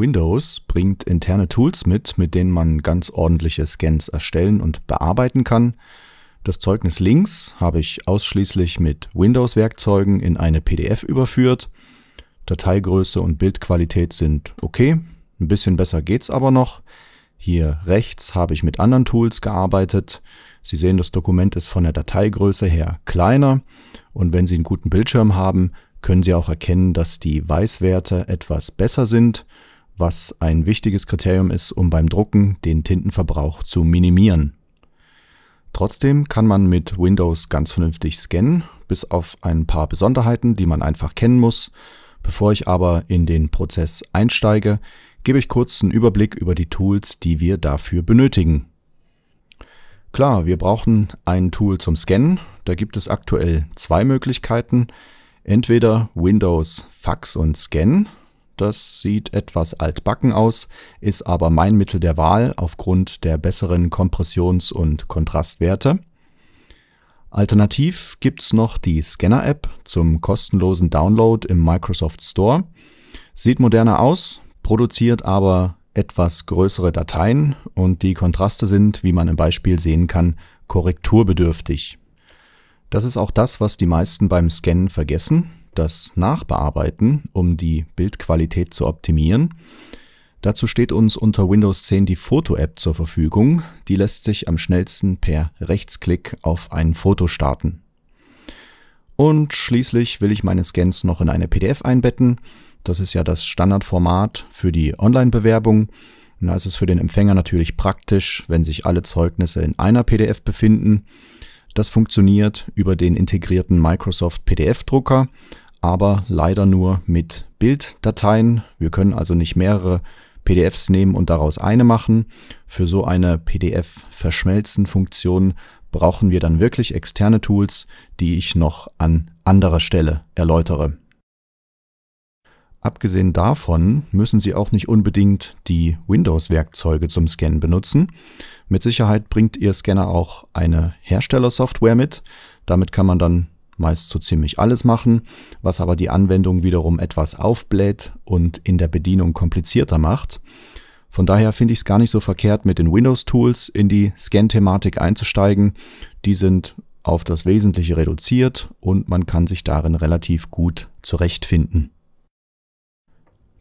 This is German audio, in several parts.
Windows bringt interne Tools mit, mit denen man ganz ordentliche Scans erstellen und bearbeiten kann. Das Zeugnis links habe ich ausschließlich mit Windows-Werkzeugen in eine PDF überführt. Dateigröße und Bildqualität sind okay, ein bisschen besser geht's aber noch. Hier rechts habe ich mit anderen Tools gearbeitet. Sie sehen, das Dokument ist von der Dateigröße her kleiner und wenn Sie einen guten Bildschirm haben, können Sie auch erkennen, dass die Weißwerte etwas besser sind was ein wichtiges Kriterium ist, um beim Drucken den Tintenverbrauch zu minimieren. Trotzdem kann man mit Windows ganz vernünftig scannen, bis auf ein paar Besonderheiten, die man einfach kennen muss. Bevor ich aber in den Prozess einsteige, gebe ich kurz einen Überblick über die Tools, die wir dafür benötigen. Klar, wir brauchen ein Tool zum Scannen. Da gibt es aktuell zwei Möglichkeiten. Entweder Windows Fax und Scan, das sieht etwas altbacken aus, ist aber mein Mittel der Wahl aufgrund der besseren Kompressions- und Kontrastwerte. Alternativ gibt es noch die Scanner-App zum kostenlosen Download im Microsoft Store. Sieht moderner aus, produziert aber etwas größere Dateien und die Kontraste sind, wie man im Beispiel sehen kann, korrekturbedürftig. Das ist auch das, was die meisten beim Scannen vergessen das Nachbearbeiten, um die Bildqualität zu optimieren. Dazu steht uns unter Windows 10 die Foto-App zur Verfügung. Die lässt sich am schnellsten per Rechtsklick auf ein Foto starten. Und schließlich will ich meine Scans noch in eine PDF einbetten. Das ist ja das Standardformat für die Online-Bewerbung. Da ist es für den Empfänger natürlich praktisch, wenn sich alle Zeugnisse in einer PDF befinden. Das funktioniert über den integrierten Microsoft PDF-Drucker aber leider nur mit Bilddateien. Wir können also nicht mehrere PDFs nehmen und daraus eine machen. Für so eine PDF-Verschmelzen-Funktion brauchen wir dann wirklich externe Tools, die ich noch an anderer Stelle erläutere. Abgesehen davon müssen Sie auch nicht unbedingt die Windows-Werkzeuge zum Scannen benutzen. Mit Sicherheit bringt Ihr Scanner auch eine Herstellersoftware mit. Damit kann man dann meist so ziemlich alles machen, was aber die Anwendung wiederum etwas aufbläht und in der Bedienung komplizierter macht. Von daher finde ich es gar nicht so verkehrt, mit den Windows-Tools in die Scan-Thematik einzusteigen. Die sind auf das Wesentliche reduziert und man kann sich darin relativ gut zurechtfinden.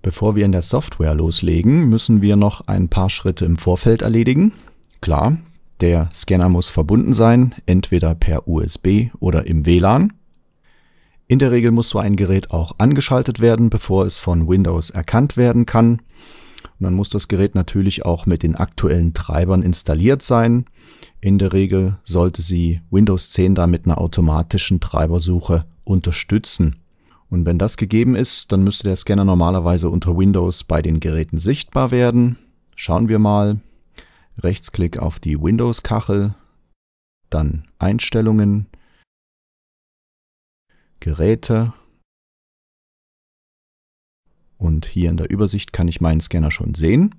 Bevor wir in der Software loslegen, müssen wir noch ein paar Schritte im Vorfeld erledigen. Klar, der Scanner muss verbunden sein, entweder per USB oder im WLAN. In der Regel muss so ein Gerät auch angeschaltet werden, bevor es von Windows erkannt werden kann. Und dann muss das Gerät natürlich auch mit den aktuellen Treibern installiert sein. In der Regel sollte sie Windows 10 dann mit einer automatischen Treibersuche unterstützen. Und wenn das gegeben ist, dann müsste der Scanner normalerweise unter Windows bei den Geräten sichtbar werden. Schauen wir mal. Rechtsklick auf die Windows-Kachel, dann Einstellungen, Geräte und hier in der Übersicht kann ich meinen Scanner schon sehen.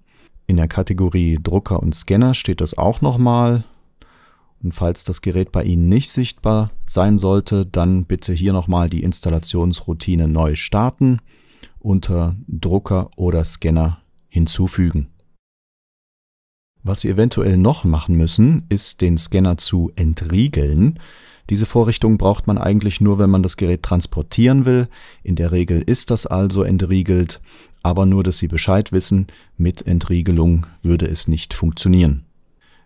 In der Kategorie Drucker und Scanner steht das auch nochmal. Und falls das Gerät bei Ihnen nicht sichtbar sein sollte, dann bitte hier nochmal die Installationsroutine neu starten, unter Drucker oder Scanner hinzufügen. Was Sie eventuell noch machen müssen, ist den Scanner zu entriegeln. Diese Vorrichtung braucht man eigentlich nur, wenn man das Gerät transportieren will. In der Regel ist das also entriegelt, aber nur, dass Sie Bescheid wissen, mit Entriegelung würde es nicht funktionieren.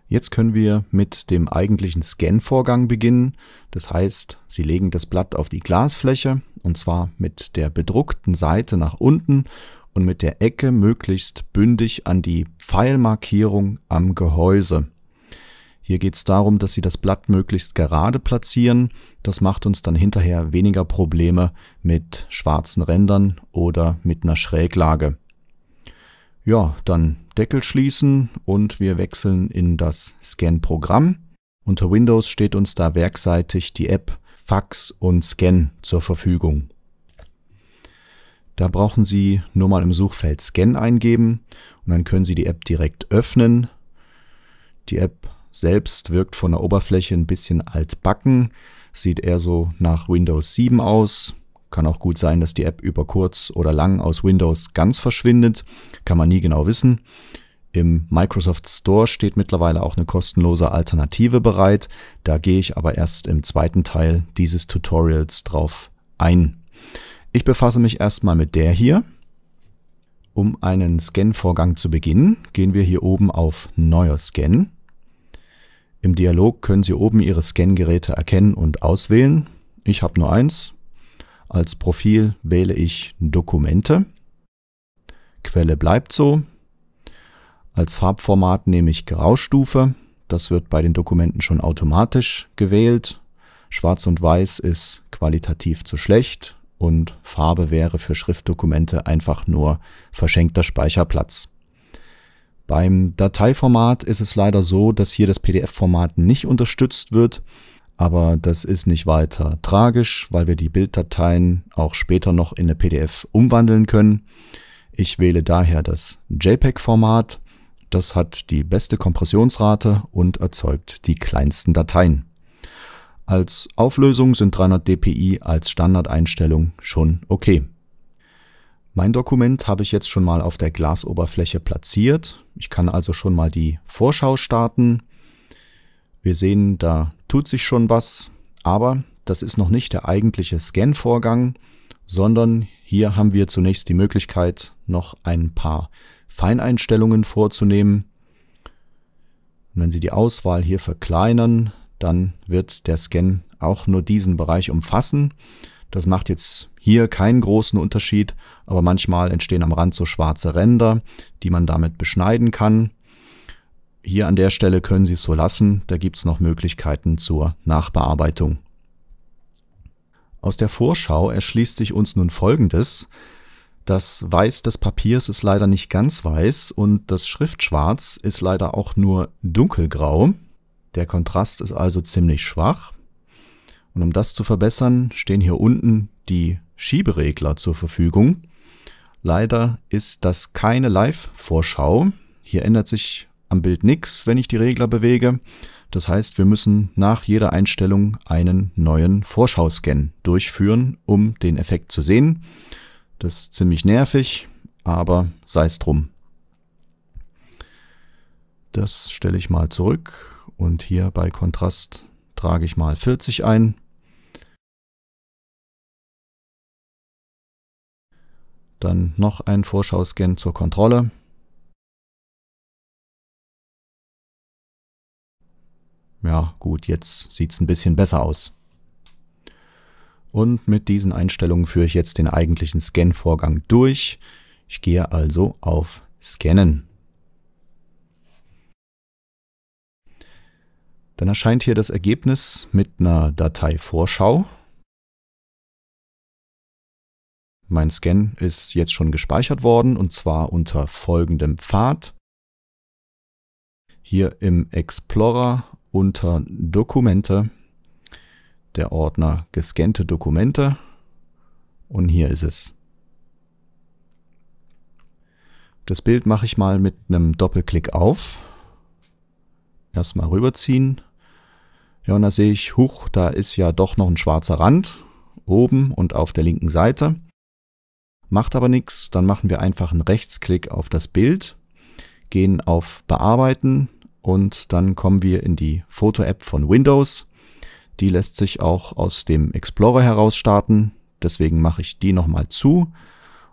Jetzt können wir mit dem eigentlichen Scan-Vorgang beginnen. Das heißt, Sie legen das Blatt auf die Glasfläche und zwar mit der bedruckten Seite nach unten und mit der Ecke möglichst bündig an die Pfeilmarkierung am Gehäuse. Hier geht es darum, dass Sie das Blatt möglichst gerade platzieren. Das macht uns dann hinterher weniger Probleme mit schwarzen Rändern oder mit einer Schräglage. Ja, dann Deckel schließen und wir wechseln in das Scan-Programm. Unter Windows steht uns da werkseitig die App Fax und Scan zur Verfügung. Da brauchen Sie nur mal im Suchfeld Scan eingeben und dann können Sie die App direkt öffnen. Die App selbst wirkt von der Oberfläche ein bisschen altbacken, sieht eher so nach Windows 7 aus. Kann auch gut sein, dass die App über kurz oder lang aus Windows ganz verschwindet, kann man nie genau wissen. Im Microsoft Store steht mittlerweile auch eine kostenlose Alternative bereit. Da gehe ich aber erst im zweiten Teil dieses Tutorials drauf ein. Ich befasse mich erstmal mit der hier. Um einen Scan-Vorgang zu beginnen, gehen wir hier oben auf Neuer Scan. Im Dialog können Sie oben Ihre Scan-Geräte erkennen und auswählen. Ich habe nur eins. Als Profil wähle ich Dokumente. Quelle bleibt so. Als Farbformat nehme ich Graustufe. Das wird bei den Dokumenten schon automatisch gewählt. Schwarz und Weiß ist qualitativ zu schlecht und Farbe wäre für Schriftdokumente einfach nur verschenkter Speicherplatz. Beim Dateiformat ist es leider so, dass hier das PDF-Format nicht unterstützt wird, aber das ist nicht weiter tragisch, weil wir die Bilddateien auch später noch in eine PDF umwandeln können. Ich wähle daher das JPEG-Format. Das hat die beste Kompressionsrate und erzeugt die kleinsten Dateien. Als Auflösung sind 300 dpi als Standardeinstellung schon okay. Mein Dokument habe ich jetzt schon mal auf der Glasoberfläche platziert. Ich kann also schon mal die Vorschau starten. Wir sehen, da tut sich schon was, aber das ist noch nicht der eigentliche Scan-Vorgang, sondern hier haben wir zunächst die Möglichkeit, noch ein paar Feineinstellungen vorzunehmen. Und wenn Sie die Auswahl hier verkleinern, dann wird der Scan auch nur diesen Bereich umfassen. Das macht jetzt hier keinen großen Unterschied, aber manchmal entstehen am Rand so schwarze Ränder, die man damit beschneiden kann. Hier an der Stelle können Sie es so lassen, da gibt es noch Möglichkeiten zur Nachbearbeitung. Aus der Vorschau erschließt sich uns nun Folgendes. Das Weiß des Papiers ist leider nicht ganz weiß und das Schriftschwarz ist leider auch nur dunkelgrau. Der Kontrast ist also ziemlich schwach. Und um das zu verbessern, stehen hier unten die Schieberegler zur Verfügung. Leider ist das keine Live-Vorschau. Hier ändert sich am Bild nichts, wenn ich die Regler bewege. Das heißt, wir müssen nach jeder Einstellung einen neuen Vorschauscan durchführen, um den Effekt zu sehen. Das ist ziemlich nervig, aber sei es drum. Das stelle ich mal zurück und hier bei Kontrast trage ich mal 40 ein. Dann noch ein Vorschauscan zur Kontrolle. Ja gut, jetzt sieht es ein bisschen besser aus. Und mit diesen Einstellungen führe ich jetzt den eigentlichen Scan-Vorgang durch. Ich gehe also auf Scannen. Dann erscheint hier das Ergebnis mit einer Dateivorschau. Mein Scan ist jetzt schon gespeichert worden und zwar unter folgendem Pfad. Hier im Explorer unter Dokumente, der Ordner gescannte Dokumente und hier ist es. Das Bild mache ich mal mit einem Doppelklick auf. Erstmal rüberziehen. Ja, und da sehe ich, huch, da ist ja doch noch ein schwarzer Rand oben und auf der linken Seite. Macht aber nichts, dann machen wir einfach einen Rechtsklick auf das Bild, gehen auf Bearbeiten und dann kommen wir in die Foto-App von Windows. Die lässt sich auch aus dem Explorer heraus starten, deswegen mache ich die nochmal zu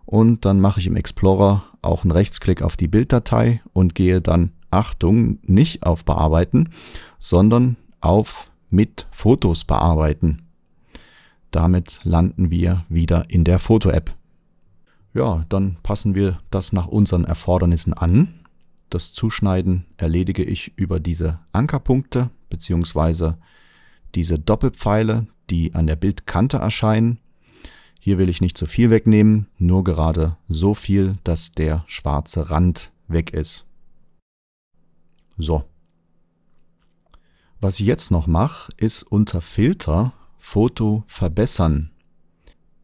und dann mache ich im Explorer auch einen Rechtsklick auf die Bilddatei und gehe dann Achtung, nicht auf Bearbeiten, sondern auf mit Fotos bearbeiten. Damit landen wir wieder in der Foto-App. Ja, dann passen wir das nach unseren Erfordernissen an. Das Zuschneiden erledige ich über diese Ankerpunkte bzw. diese Doppelpfeile, die an der Bildkante erscheinen. Hier will ich nicht zu viel wegnehmen, nur gerade so viel, dass der schwarze Rand weg ist. So. Was ich jetzt noch mache, ist unter Filter Foto verbessern.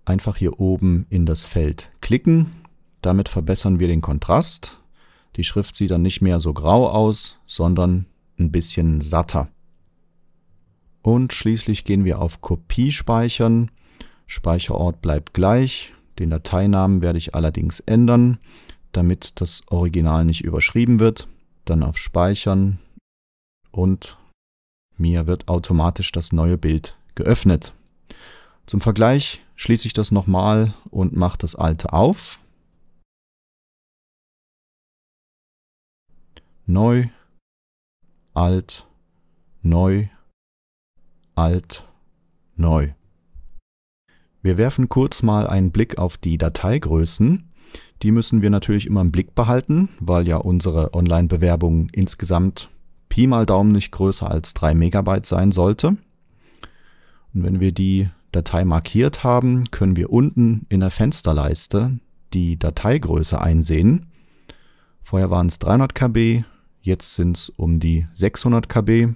Einfach hier oben in das Feld klicken. Damit verbessern wir den Kontrast. Die Schrift sieht dann nicht mehr so grau aus, sondern ein bisschen satter. Und schließlich gehen wir auf Kopie speichern. Speicherort bleibt gleich. Den Dateinamen werde ich allerdings ändern, damit das Original nicht überschrieben wird dann auf Speichern und mir wird automatisch das neue Bild geöffnet. Zum Vergleich schließe ich das nochmal und mache das alte auf. Neu, alt, neu, alt, neu. Wir werfen kurz mal einen Blick auf die Dateigrößen. Die müssen wir natürlich immer im Blick behalten, weil ja unsere Online-Bewerbung insgesamt Pi mal Daumen nicht größer als 3 Megabyte sein sollte. Und wenn wir die Datei markiert haben, können wir unten in der Fensterleiste die Dateigröße einsehen. Vorher waren es 300 KB, jetzt sind es um die 600 KB.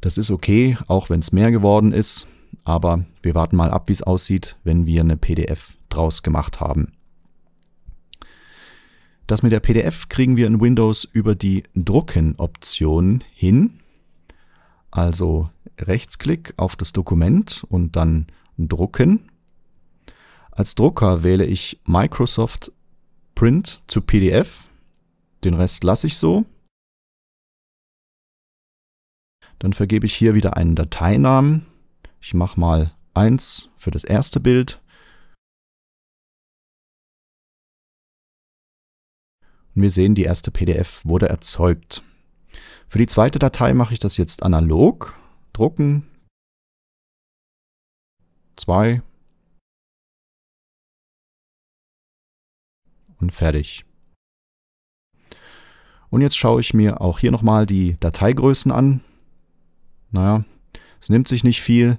Das ist okay, auch wenn es mehr geworden ist, aber wir warten mal ab, wie es aussieht, wenn wir eine PDF draus gemacht haben. Das mit der PDF kriegen wir in Windows über die Drucken-Option hin. Also Rechtsklick auf das Dokument und dann Drucken. Als Drucker wähle ich Microsoft Print zu PDF. Den Rest lasse ich so. Dann vergebe ich hier wieder einen Dateinamen. Ich mache mal 1 für das erste Bild Und wir sehen, die erste PDF wurde erzeugt. Für die zweite Datei mache ich das jetzt analog. Drucken. Zwei. Und fertig. Und jetzt schaue ich mir auch hier nochmal die Dateigrößen an. Naja, es nimmt sich nicht viel.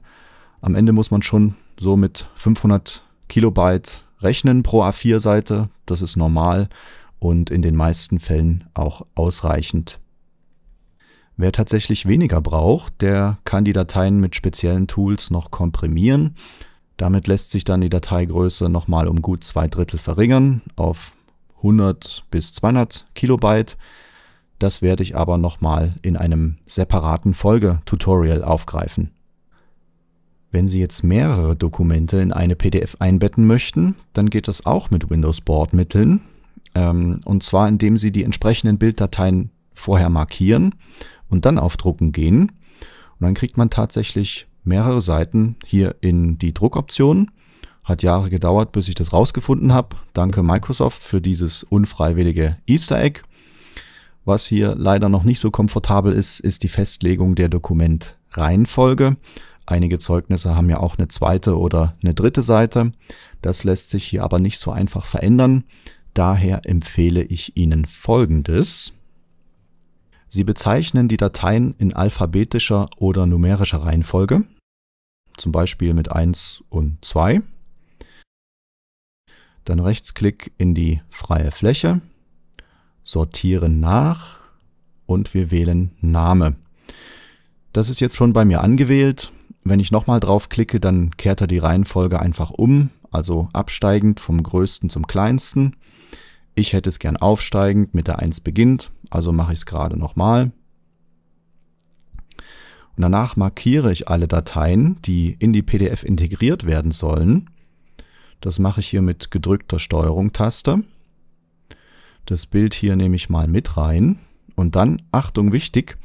Am Ende muss man schon so mit 500 Kilobyte rechnen pro A4-Seite. Das ist normal und in den meisten Fällen auch ausreichend. Wer tatsächlich weniger braucht, der kann die Dateien mit speziellen Tools noch komprimieren. Damit lässt sich dann die Dateigröße nochmal um gut zwei Drittel verringern auf 100 bis 200 Kilobyte. Das werde ich aber nochmal in einem separaten Folgetutorial aufgreifen. Wenn Sie jetzt mehrere Dokumente in eine PDF einbetten möchten, dann geht das auch mit Windows Board Mitteln. Ähm, und zwar, indem Sie die entsprechenden Bilddateien vorher markieren und dann auf Drucken gehen. Und dann kriegt man tatsächlich mehrere Seiten hier in die Druckoption. Hat Jahre gedauert, bis ich das rausgefunden habe. Danke Microsoft für dieses unfreiwillige Easter Egg. Was hier leider noch nicht so komfortabel ist, ist die Festlegung der Dokumentreihenfolge. Einige Zeugnisse haben ja auch eine zweite oder eine dritte Seite. Das lässt sich hier aber nicht so einfach verändern. Daher empfehle ich Ihnen Folgendes. Sie bezeichnen die Dateien in alphabetischer oder numerischer Reihenfolge, zum Beispiel mit 1 und 2. Dann Rechtsklick in die freie Fläche, sortieren nach und wir wählen Name. Das ist jetzt schon bei mir angewählt. Wenn ich nochmal draufklicke, dann kehrt er die Reihenfolge einfach um, also absteigend vom größten zum kleinsten. Ich hätte es gern aufsteigend mit der 1 beginnt, also mache ich es gerade nochmal. Und danach markiere ich alle Dateien, die in die PDF integriert werden sollen. Das mache ich hier mit gedrückter Steuerung-Taste. Das Bild hier nehme ich mal mit rein. Und dann, Achtung wichtig,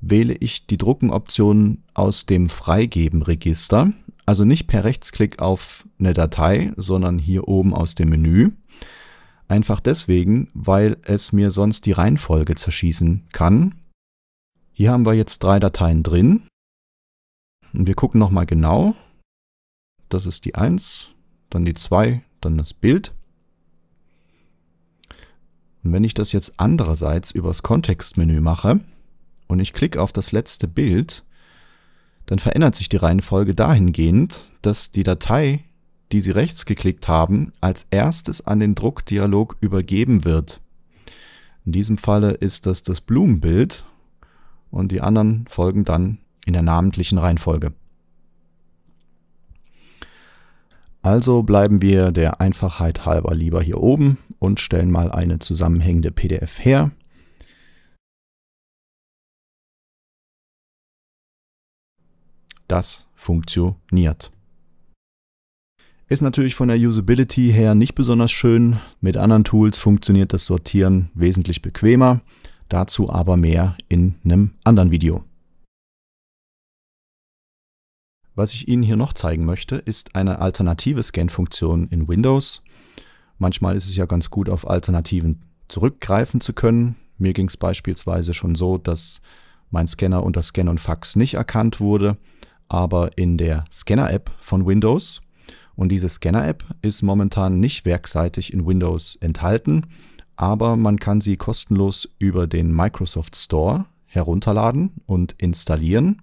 wähle ich die Druckenoption aus dem Freigeben-Register. Also nicht per Rechtsklick auf eine Datei, sondern hier oben aus dem Menü. Einfach deswegen, weil es mir sonst die Reihenfolge zerschießen kann. Hier haben wir jetzt drei Dateien drin. Und wir gucken nochmal genau. Das ist die 1, dann die 2, dann das Bild. Und wenn ich das jetzt andererseits übers Kontextmenü mache und ich klicke auf das letzte Bild, dann verändert sich die Reihenfolge dahingehend, dass die Datei, die Sie rechts geklickt haben, als erstes an den Druckdialog übergeben wird. In diesem Falle ist das das Blumenbild und die anderen folgen dann in der namentlichen Reihenfolge. Also bleiben wir der Einfachheit halber lieber hier oben und stellen mal eine zusammenhängende PDF her. Das funktioniert. Ist natürlich von der Usability her nicht besonders schön. Mit anderen Tools funktioniert das Sortieren wesentlich bequemer. Dazu aber mehr in einem anderen Video. Was ich Ihnen hier noch zeigen möchte, ist eine alternative Scan-Funktion in Windows. Manchmal ist es ja ganz gut, auf Alternativen zurückgreifen zu können. Mir ging es beispielsweise schon so, dass mein Scanner unter Scan und Fax nicht erkannt wurde, aber in der Scanner-App von Windows und diese Scanner-App ist momentan nicht werkseitig in Windows enthalten, aber man kann sie kostenlos über den Microsoft Store herunterladen und installieren.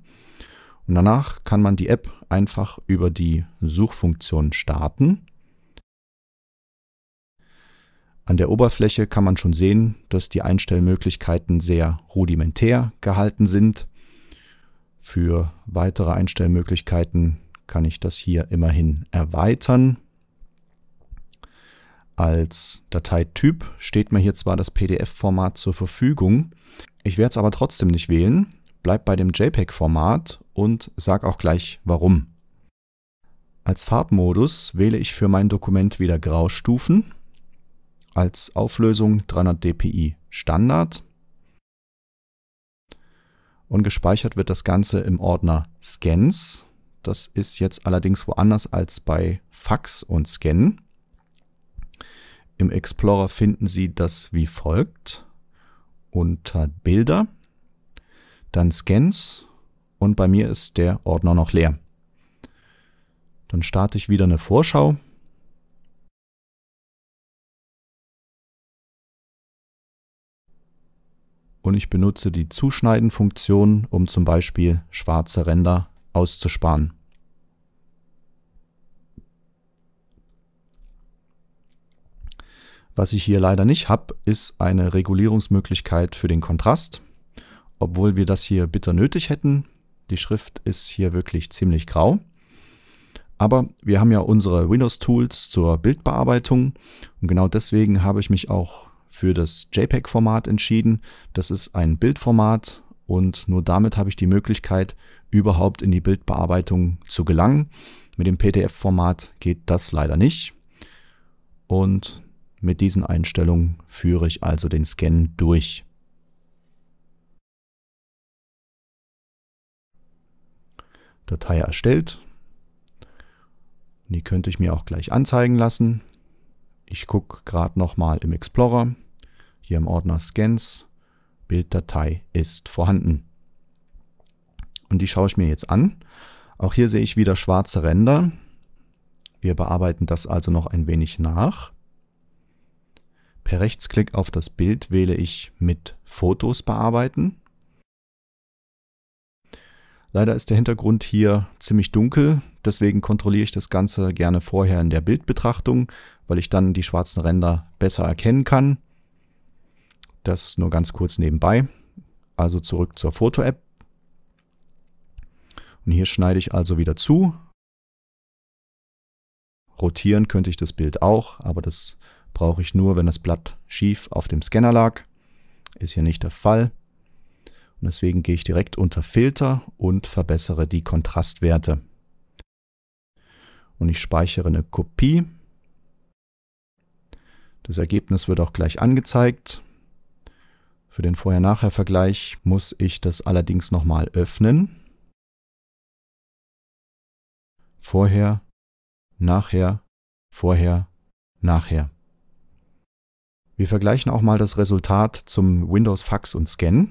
Und danach kann man die App einfach über die Suchfunktion starten. An der Oberfläche kann man schon sehen, dass die Einstellmöglichkeiten sehr rudimentär gehalten sind. Für weitere Einstellmöglichkeiten kann ich das hier immerhin erweitern. Als Dateityp steht mir hier zwar das PDF-Format zur Verfügung, ich werde es aber trotzdem nicht wählen, bleib bei dem JPEG-Format und sage auch gleich warum. Als Farbmodus wähle ich für mein Dokument wieder Graustufen, als Auflösung 300 dpi Standard und gespeichert wird das Ganze im Ordner Scans das ist jetzt allerdings woanders als bei Fax und Scan. Im Explorer finden Sie das wie folgt. Unter Bilder, dann Scans und bei mir ist der Ordner noch leer. Dann starte ich wieder eine Vorschau. Und ich benutze die Zuschneiden-Funktion, um zum Beispiel schwarze Ränder auszusparen. Was ich hier leider nicht habe, ist eine Regulierungsmöglichkeit für den Kontrast, obwohl wir das hier bitter nötig hätten. Die Schrift ist hier wirklich ziemlich grau. Aber wir haben ja unsere Windows-Tools zur Bildbearbeitung und genau deswegen habe ich mich auch für das JPEG-Format entschieden. Das ist ein Bildformat und nur damit habe ich die Möglichkeit, überhaupt in die Bildbearbeitung zu gelangen. Mit dem PDF-Format geht das leider nicht. Und mit diesen Einstellungen führe ich also den Scan durch. Datei erstellt. Die könnte ich mir auch gleich anzeigen lassen. Ich gucke gerade nochmal im Explorer, hier im Ordner Scans. Bilddatei ist vorhanden die schaue ich mir jetzt an. Auch hier sehe ich wieder schwarze Ränder. Wir bearbeiten das also noch ein wenig nach. Per Rechtsklick auf das Bild wähle ich mit Fotos bearbeiten. Leider ist der Hintergrund hier ziemlich dunkel, deswegen kontrolliere ich das Ganze gerne vorher in der Bildbetrachtung, weil ich dann die schwarzen Ränder besser erkennen kann. Das nur ganz kurz nebenbei. Also zurück zur Foto-App. Und hier schneide ich also wieder zu. Rotieren könnte ich das Bild auch, aber das brauche ich nur, wenn das Blatt schief auf dem Scanner lag. Ist hier nicht der Fall. Und deswegen gehe ich direkt unter Filter und verbessere die Kontrastwerte. Und ich speichere eine Kopie. Das Ergebnis wird auch gleich angezeigt. Für den Vorher-Nachher-Vergleich muss ich das allerdings nochmal öffnen vorher, nachher, vorher, nachher. Wir vergleichen auch mal das Resultat zum Windows Fax und Scan.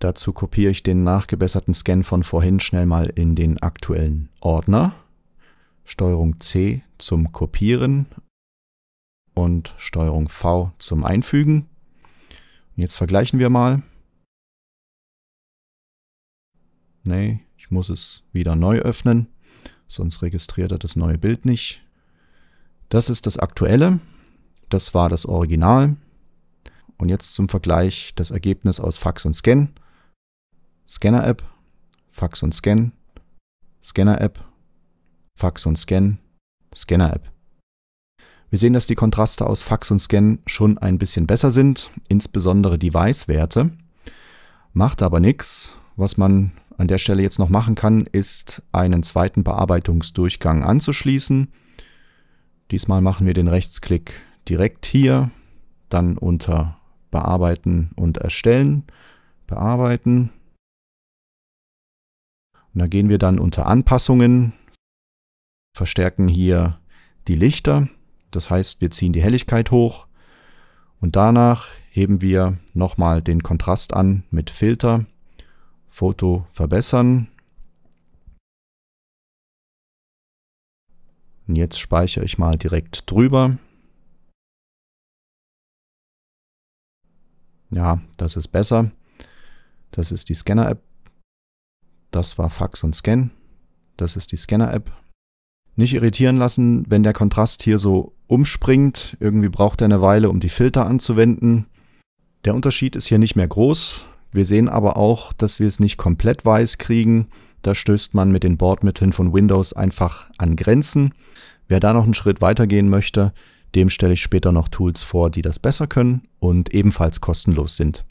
Dazu kopiere ich den nachgebesserten Scan von vorhin schnell mal in den aktuellen Ordner. Steuerung C zum Kopieren und Steuerung V zum Einfügen. Und jetzt vergleichen wir mal. Nee, ich muss es wieder neu öffnen, sonst registriert er das neue Bild nicht. Das ist das aktuelle. Das war das Original. Und jetzt zum Vergleich das Ergebnis aus Fax und Scan. Scanner-App, Fax und Scan, Scanner-App, Fax und Scan, Scanner-App. Wir sehen, dass die Kontraste aus Fax und Scan schon ein bisschen besser sind, insbesondere die Weißwerte. Macht aber nichts, was man an der Stelle jetzt noch machen kann, ist einen zweiten Bearbeitungsdurchgang anzuschließen. Diesmal machen wir den Rechtsklick direkt hier, dann unter Bearbeiten und Erstellen, Bearbeiten. Und da gehen wir dann unter Anpassungen, verstärken hier die Lichter, das heißt wir ziehen die Helligkeit hoch und danach heben wir nochmal den Kontrast an mit Filter Foto verbessern. Und jetzt speichere ich mal direkt drüber. Ja, das ist besser. Das ist die Scanner-App. Das war Fax und Scan. Das ist die Scanner-App. Nicht irritieren lassen, wenn der Kontrast hier so umspringt. Irgendwie braucht er eine Weile, um die Filter anzuwenden. Der Unterschied ist hier nicht mehr groß. Wir sehen aber auch, dass wir es nicht komplett weiß kriegen. Da stößt man mit den Bordmitteln von Windows einfach an Grenzen. Wer da noch einen Schritt weiter gehen möchte, dem stelle ich später noch Tools vor, die das besser können und ebenfalls kostenlos sind.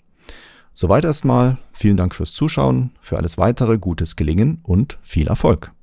Soweit erstmal. Vielen Dank fürs Zuschauen, für alles weitere gutes Gelingen und viel Erfolg.